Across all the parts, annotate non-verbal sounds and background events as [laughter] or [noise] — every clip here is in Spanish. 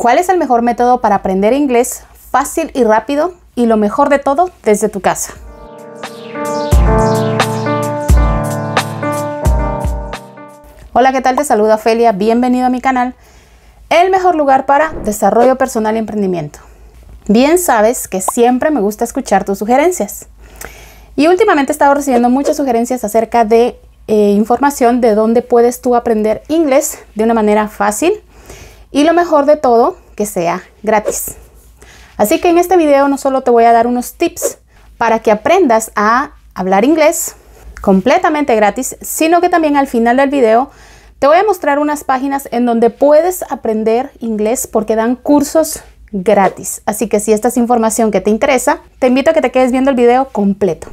¿Cuál es el mejor método para aprender inglés fácil y rápido y lo mejor de todo desde tu casa? Hola, ¿qué tal? Te saluda Ofelia, bienvenido a mi canal, el mejor lugar para desarrollo personal y emprendimiento. Bien sabes que siempre me gusta escuchar tus sugerencias. Y últimamente he estado recibiendo muchas sugerencias acerca de eh, información de dónde puedes tú aprender inglés de una manera fácil, y lo mejor de todo, que sea gratis. Así que en este video no solo te voy a dar unos tips para que aprendas a hablar inglés completamente gratis, sino que también al final del video te voy a mostrar unas páginas en donde puedes aprender inglés porque dan cursos gratis. Así que si esta es información que te interesa, te invito a que te quedes viendo el video completo.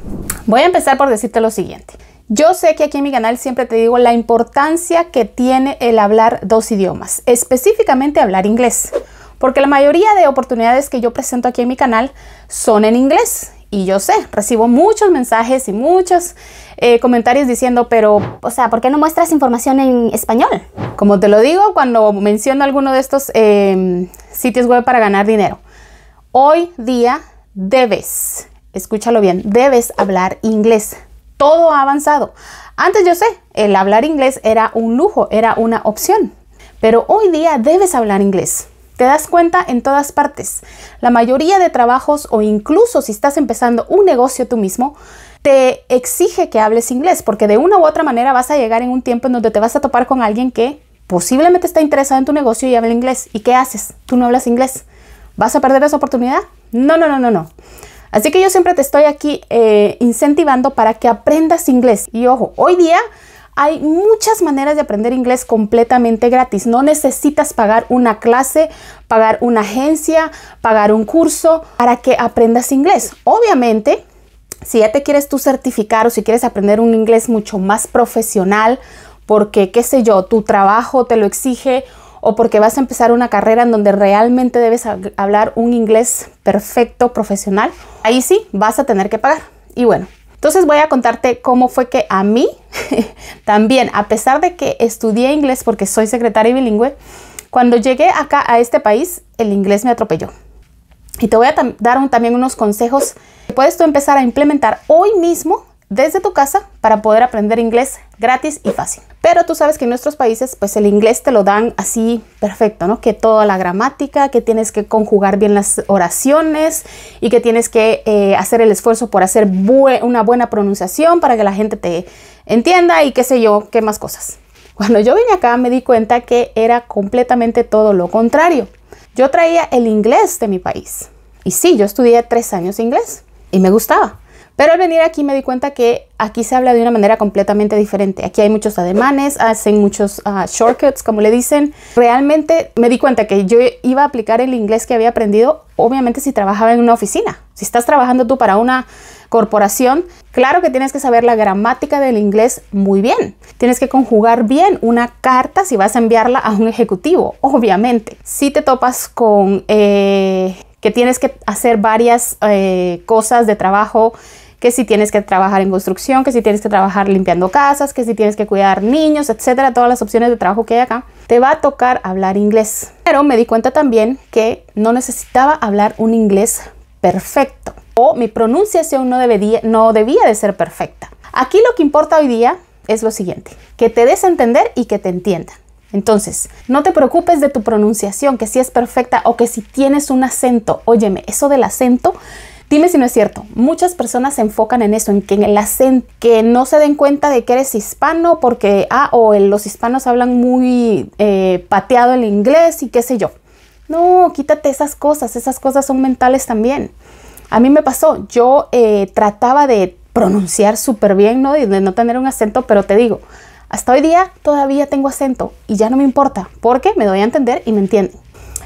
Voy a empezar por decirte lo siguiente. Yo sé que aquí en mi canal siempre te digo la importancia que tiene el hablar dos idiomas, específicamente hablar inglés, porque la mayoría de oportunidades que yo presento aquí en mi canal son en inglés y yo sé, recibo muchos mensajes y muchos eh, comentarios diciendo, pero, o sea, ¿por qué no muestras información en español? Como te lo digo cuando menciono alguno de estos em, sitios web para ganar dinero. Hoy día debes, escúchalo bien, debes hablar inglés. Todo ha avanzado. Antes yo sé, el hablar inglés era un lujo, era una opción. Pero hoy día debes hablar inglés. Te das cuenta en todas partes. La mayoría de trabajos o incluso si estás empezando un negocio tú mismo, te exige que hables inglés porque de una u otra manera vas a llegar en un tiempo en donde te vas a topar con alguien que posiblemente está interesado en tu negocio y habla inglés. ¿Y qué haces? Tú no hablas inglés. ¿Vas a perder esa oportunidad? No, no, no, no, no. Así que yo siempre te estoy aquí eh, incentivando para que aprendas inglés. Y ojo, hoy día hay muchas maneras de aprender inglés completamente gratis. No necesitas pagar una clase, pagar una agencia, pagar un curso para que aprendas inglés. Obviamente, si ya te quieres tú certificar o si quieres aprender un inglés mucho más profesional, porque, qué sé yo, tu trabajo te lo exige o porque vas a empezar una carrera en donde realmente debes hablar un inglés perfecto, profesional, ahí sí vas a tener que pagar. Y bueno, entonces voy a contarte cómo fue que a mí [laughs] también, a pesar de que estudié inglés porque soy secretaria bilingüe, cuando llegué acá a este país, el inglés me atropelló. Y te voy a dar también unos consejos que puedes tú empezar a implementar hoy mismo desde tu casa para poder aprender inglés gratis y fácil. Pero tú sabes que en nuestros países pues el inglés te lo dan así perfecto, ¿no? Que toda la gramática, que tienes que conjugar bien las oraciones y que tienes que eh, hacer el esfuerzo por hacer una buena pronunciación para que la gente te entienda y qué sé yo, qué más cosas. Cuando yo vine acá me di cuenta que era completamente todo lo contrario. Yo traía el inglés de mi país. Y sí, yo estudié tres años inglés y me gustaba pero al venir aquí me di cuenta que aquí se habla de una manera completamente diferente. Aquí hay muchos ademanes, hacen muchos ah, shortcuts, como le dicen. Realmente me di cuenta que yo iba a aplicar el inglés que había aprendido, obviamente si trabajaba en una oficina. Si estás trabajando tú para una corporación, claro que tienes que saber la gramática del inglés muy bien. Tienes que conjugar bien una carta si vas a enviarla a un ejecutivo, obviamente. Si te topas con eh, que tienes que hacer varias eh, cosas de trabajo que si tienes que trabajar en construcción, que si tienes que trabajar limpiando casas, que si tienes que cuidar niños, etcétera, todas las opciones de trabajo que hay acá, te va a tocar hablar inglés. Pero me di cuenta también que no necesitaba hablar un inglés perfecto o mi pronunciación no, no debía de ser perfecta. Aquí lo que importa hoy día es lo siguiente, que te des a entender y que te entiendan. Entonces, no te preocupes de tu pronunciación, que si es perfecta o que si tienes un acento. Óyeme, eso del acento Dime si no es cierto. Muchas personas se enfocan en eso, en que el acento, que no se den cuenta de que eres hispano porque, ah, o los hispanos hablan muy eh, pateado el inglés y qué sé yo. No, quítate esas cosas, esas cosas son mentales también. A mí me pasó, yo eh, trataba de pronunciar súper bien, ¿no? Y de no tener un acento, pero te digo, hasta hoy día todavía tengo acento y ya no me importa porque me doy a entender y me entienden.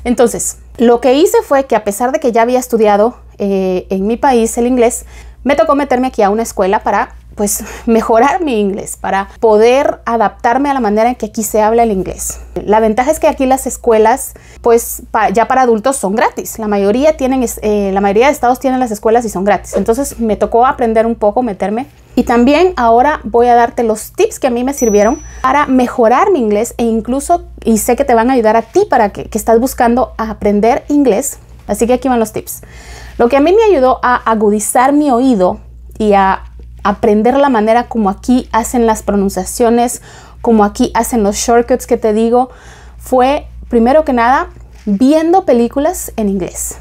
Entonces, lo que hice fue que a pesar de que ya había estudiado eh, en mi país el inglés, me tocó meterme aquí a una escuela para pues [laughs] mejorar mi inglés, para poder adaptarme a la manera en que aquí se habla el inglés. La ventaja es que aquí las escuelas, pues ya para adultos son gratis. La mayoría tienen, eh, la mayoría de estados tienen las escuelas y son gratis. Entonces me tocó aprender un poco, meterme. Y también ahora voy a darte los tips que a mí me sirvieron para mejorar mi inglés e incluso, y sé que te van a ayudar a ti para que, que estás buscando aprender inglés, Así que aquí van los tips. Lo que a mí me ayudó a agudizar mi oído y a aprender la manera como aquí hacen las pronunciaciones, como aquí hacen los shortcuts que te digo, fue primero que nada viendo películas en inglés,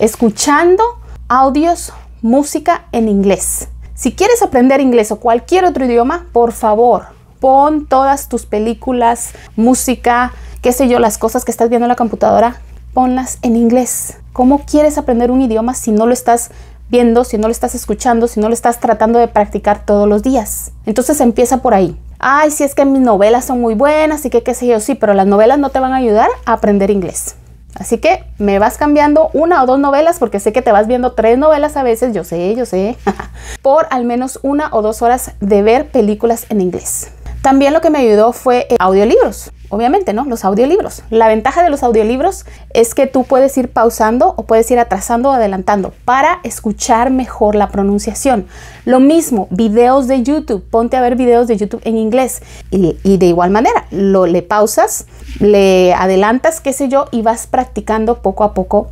escuchando audios, música en inglés. Si quieres aprender inglés o cualquier otro idioma, por favor, pon todas tus películas, música, qué sé yo, las cosas que estás viendo en la computadora, ponlas en inglés. ¿Cómo quieres aprender un idioma si no lo estás viendo, si no lo estás escuchando, si no lo estás tratando de practicar todos los días? Entonces empieza por ahí. Ay, si es que mis novelas son muy buenas y que qué sé yo, sí, pero las novelas no te van a ayudar a aprender inglés. Así que me vas cambiando una o dos novelas, porque sé que te vas viendo tres novelas a veces, yo sé, yo sé, [laughs] por al menos una o dos horas de ver películas en inglés. También lo que me ayudó fue eh, audiolibros, obviamente, ¿no? Los audiolibros. La ventaja de los audiolibros es que tú puedes ir pausando o puedes ir atrasando o adelantando para escuchar mejor la pronunciación. Lo mismo, videos de YouTube. Ponte a ver videos de YouTube en inglés y, y de igual manera, lo le pausas, le adelantas, qué sé yo, y vas practicando poco a poco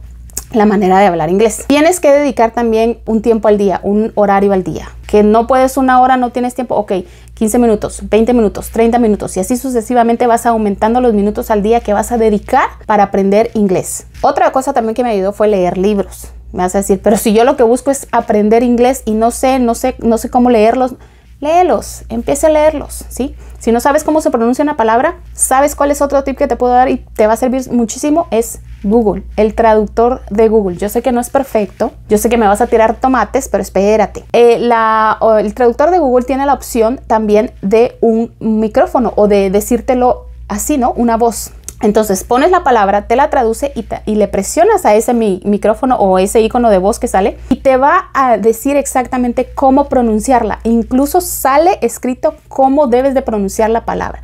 la manera de hablar inglés. Tienes que dedicar también un tiempo al día, un horario al día que no puedes una hora, no tienes tiempo, ok, 15 minutos, 20 minutos, 30 minutos y así sucesivamente vas aumentando los minutos al día que vas a dedicar para aprender inglés. Otra cosa también que me ayudó fue leer libros. Me vas a decir, pero si yo lo que busco es aprender inglés y no sé, no sé, no sé cómo leerlos, léelos, empieza a leerlos, ¿sí? Si no sabes cómo se pronuncia una palabra, ¿sabes cuál es otro tip que te puedo dar y te va a servir muchísimo? Es Google, el traductor de Google. Yo sé que no es perfecto, yo sé que me vas a tirar tomates, pero espérate. Eh, el traductor de Google tiene la opción también de un micrófono o de decírtelo así, ¿no? Una voz. Entonces pones la palabra, te la traduce y, le presionas a ese micrófono o ese icono de voz que sale y te va a decir exactamente cómo pronunciarla. Incluso sale escrito cómo debes de pronunciar la palabra.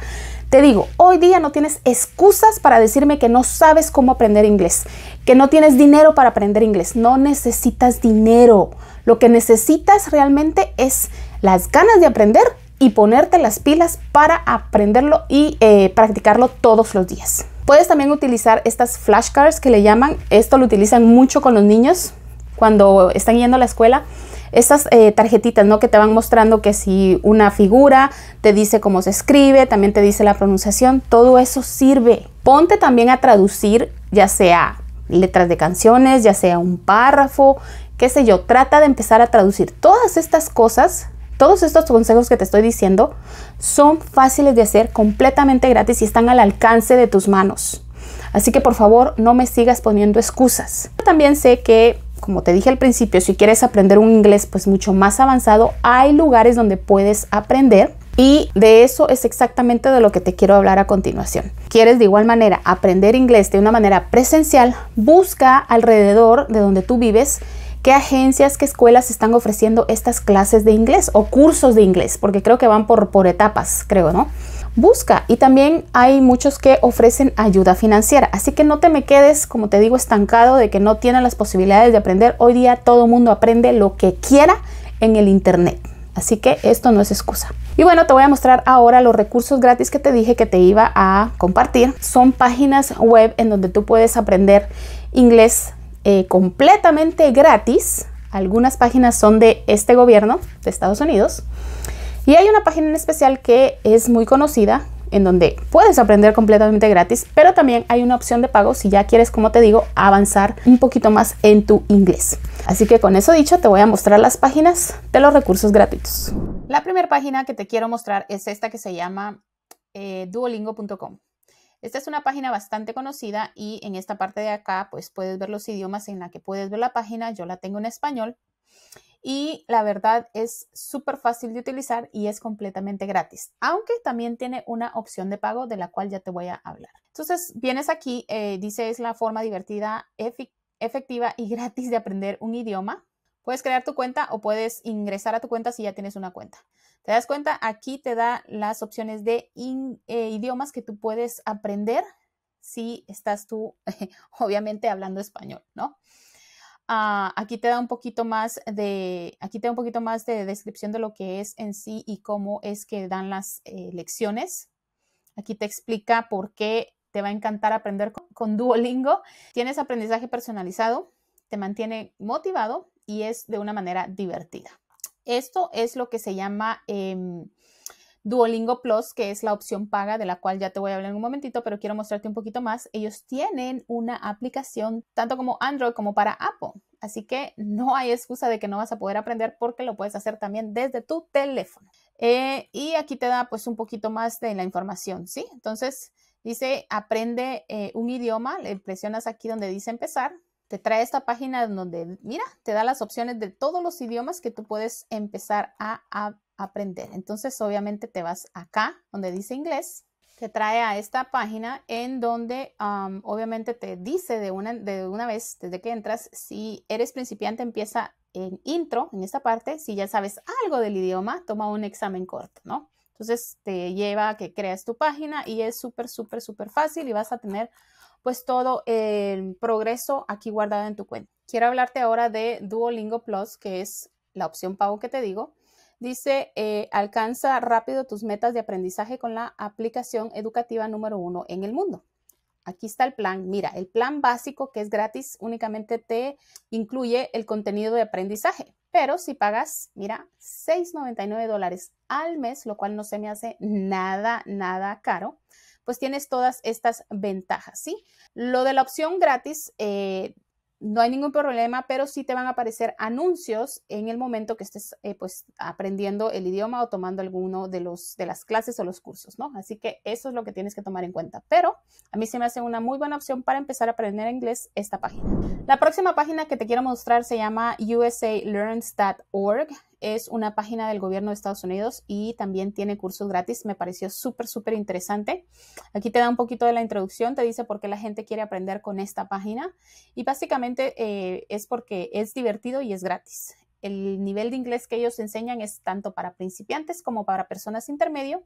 Te digo, hoy día no tienes excusas para decirme que no sabes cómo aprender inglés, que no tienes dinero para aprender inglés. No necesitas dinero. Lo que necesitas realmente es las ganas de aprender y ponerte las pilas para aprenderlo y eh, practicarlo todos los días. Puedes también utilizar estas flashcards que le llaman. Esto lo utilizan mucho con los niños cuando están yendo a la escuela estas eh, tarjetitas, ¿no? Que te van mostrando que si una figura te dice cómo se escribe, también te dice la pronunciación, todo eso sirve. Ponte también a traducir, ya sea letras de canciones, ya sea un párrafo, qué sé yo, trata de empezar a traducir todas estas cosas. Todos estos consejos que te estoy diciendo son fáciles de hacer completamente gratis y están al alcance de tus manos. Así que por favor no me sigas poniendo excusas. también sé que como te dije al principio, si quieres aprender un inglés pues mucho más avanzado, hay lugares donde puedes aprender. Y de eso es exactamente de lo que te quiero hablar a continuación. ¿Quieres de igual manera aprender inglés de una manera presencial? Busca alrededor de donde tú vives qué agencias, qué escuelas están ofreciendo estas clases de inglés o cursos de inglés, porque creo que van por, por etapas, creo, ¿no? busca. Y también hay muchos que ofrecen ayuda financiera. Así que no te me quedes, como te digo, estancado de que no tienes las posibilidades de aprender. Hoy día todo el mundo aprende lo que quiera en el Internet. Así que esto no es excusa. Y bueno, te voy a mostrar ahora los recursos gratis que te dije que te iba a compartir. Son páginas web en donde tú puedes aprender inglés eh, completamente gratis. Algunas páginas son de este gobierno de Estados Unidos. Y hay una página en especial que es muy conocida, en donde puedes aprender completamente gratis, pero también hay una opción de pago si ya quieres, como te digo, avanzar un poquito más en tu inglés. Así que con eso dicho, te voy a mostrar las páginas de los recursos gratuitos. La primera página que te quiero mostrar es esta que se llama eh, duolingo.com. Esta es una página bastante conocida y en esta parte de acá pues puedes ver los idiomas en la que puedes ver la página. Yo la tengo en español y la verdad es súper fácil de utilizar y es completamente gratis, aunque también tiene una opción de pago de la cual ya te voy a hablar. Entonces, vienes aquí, eh, dice es la forma divertida, efectiva y gratis de aprender un idioma. Puedes crear tu cuenta o puedes ingresar a tu cuenta si ya tienes una cuenta. ¿Te das cuenta? Aquí te da las opciones de eh, idiomas que tú puedes aprender si estás tú, [laughs] obviamente, hablando español, ¿no? Ah, aquí te da un poquito más de, aquí te un poquito más de descripción de lo que es en sí y cómo es que dan las eh, lecciones. Aquí te explica por qué te va a encantar aprender con, Duolingo. Tienes aprendizaje personalizado, te mantiene motivado y es de una manera divertida. Esto es lo que se llama em, Duolingo Plus, que es la opción paga de la cual ya te voy a hablar en un momentito, pero quiero mostrarte un poquito más. Ellos tienen una aplicación tanto como Android como para Apple. Así que no hay excusa de que no vas a poder aprender porque lo puedes hacer también desde tu teléfono. Eh, y aquí te da pues un poquito más de la información, ¿sí? Entonces dice aprende eh, un idioma, le presionas aquí donde dice empezar, te trae esta página donde, mira, te da las opciones de todos los idiomas que tú puedes empezar a, a aprender. Entonces, obviamente te vas acá donde dice inglés, te trae a esta página en donde obviamente te dice de una, de una vez, desde que entras, si eres principiante, empieza en intro, en esta parte, si ya sabes algo del idioma, toma un examen corto, ¿no? Entonces te lleva a que creas tu página y es súper, súper, súper fácil y vas a tener pues todo el progreso aquí guardado en tu cuenta. Quiero hablarte ahora de Duolingo Plus, que es la opción pago que te digo. Dice, eh, alcanza rápido tus metas de aprendizaje con la aplicación educativa número uno en el mundo. Aquí está el plan. Mira, el plan básico que es gratis únicamente te incluye el contenido de aprendizaje, pero si pagas, mira, 6,99 dólares al mes, lo cual no se me hace nada, nada caro pues tienes todas estas ventajas, ¿sí? Lo de la opción gratis, eh, no hay ningún problema, pero sí te van a aparecer anuncios en el momento que estés eh, pues, aprendiendo el idioma o tomando alguno de, los, de las clases o los cursos, ¿no? Así que eso es lo que tienes que tomar en cuenta. Pero a mí se me hace una muy buena opción para empezar a aprender inglés esta página. La próxima página que te quiero mostrar se llama usalearns.org es una página del gobierno de Estados Unidos y también tiene cursos gratis. Me pareció súper, súper interesante. Aquí te da un poquito de la introducción, te dice por qué la gente quiere aprender con esta página y básicamente eh, es porque es divertido y es gratis. El nivel de inglés que ellos enseñan es tanto para principiantes como para personas intermedio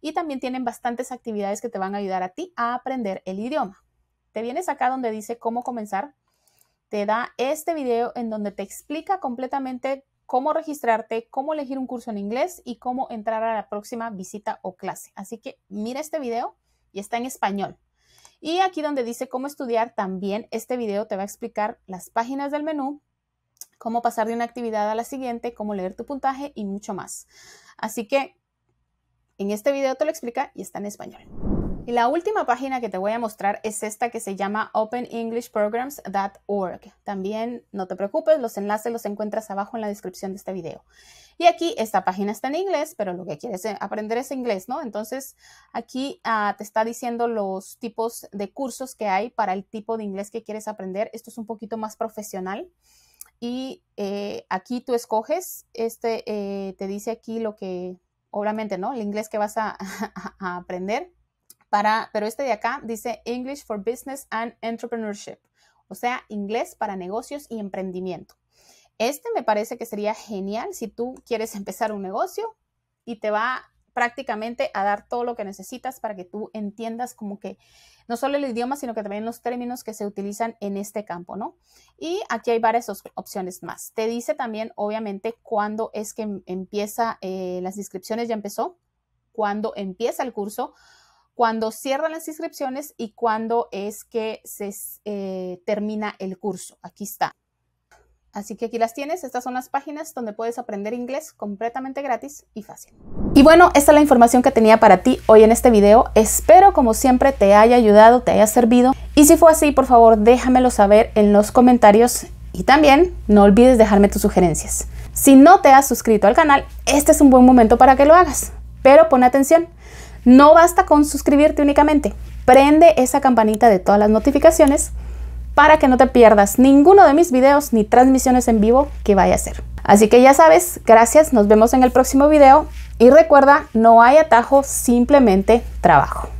y también tienen bastantes actividades que te van a ayudar a ti a aprender el idioma. Te vienes acá donde dice cómo comenzar. Te da este video en donde te explica completamente cómo registrarte, cómo elegir un curso en inglés y cómo entrar a la próxima visita o clase. Así que mira este video y está en español. Y aquí donde dice cómo estudiar, también este video te va a explicar las páginas del menú, cómo pasar de una actividad a la siguiente, cómo leer tu puntaje y mucho más. Así que en este video te lo explica y está en español. Y la última página que te voy a mostrar es esta que se llama openenglishprograms.org. También no te preocupes, los enlaces los encuentras abajo en la descripción de este video. Y aquí esta página está en inglés, pero lo que quieres aprender es inglés, ¿no? Entonces aquí ah, te está diciendo los tipos de cursos que hay para el tipo de inglés que quieres aprender. Esto es un poquito más profesional y eh, aquí tú escoges, este eh, te dice aquí lo que, obviamente, ¿no? El inglés que vas a [laughs] aprender pero este de acá dice English for Business and Entrepreneurship, o sea, inglés para negocios y emprendimiento. Este me parece que sería genial si tú quieres [laughs] empezar un negocio y te va prácticamente a dar todo lo que necesitas para que tú entiendas como que no solo el idioma, sino que también los términos que se utilizan en este campo, ¿no? Y aquí hay varias opciones más. Te dice también, obviamente, cuándo es que em-, empieza, eh, las inscripciones ya empezó, cuándo empieza el curso, cuándo cierran las inscripciones y cuándo es que se eh, termina el curso. Aquí está. Así que aquí las tienes, estas son las páginas donde puedes aprender inglés completamente gratis y fácil. Y bueno, esta es la información que tenía para ti hoy en este video. Espero como siempre te haya ayudado, te haya servido. Y si fue así, por favor déjamelo saber en los comentarios y también no olvides dejarme tus sugerencias. Si no te has suscrito al canal, este es un buen momento para que lo hagas. Pero pon atención, no basta con suscribirte únicamente. Prende esa campanita de todas las notificaciones para que no te pierdas ninguno de mis videos ni transmisiones en vivo que vaya a hacer. Así que ya sabes, gracias, nos vemos en el próximo video y recuerda, no hay atajo, simplemente trabajo.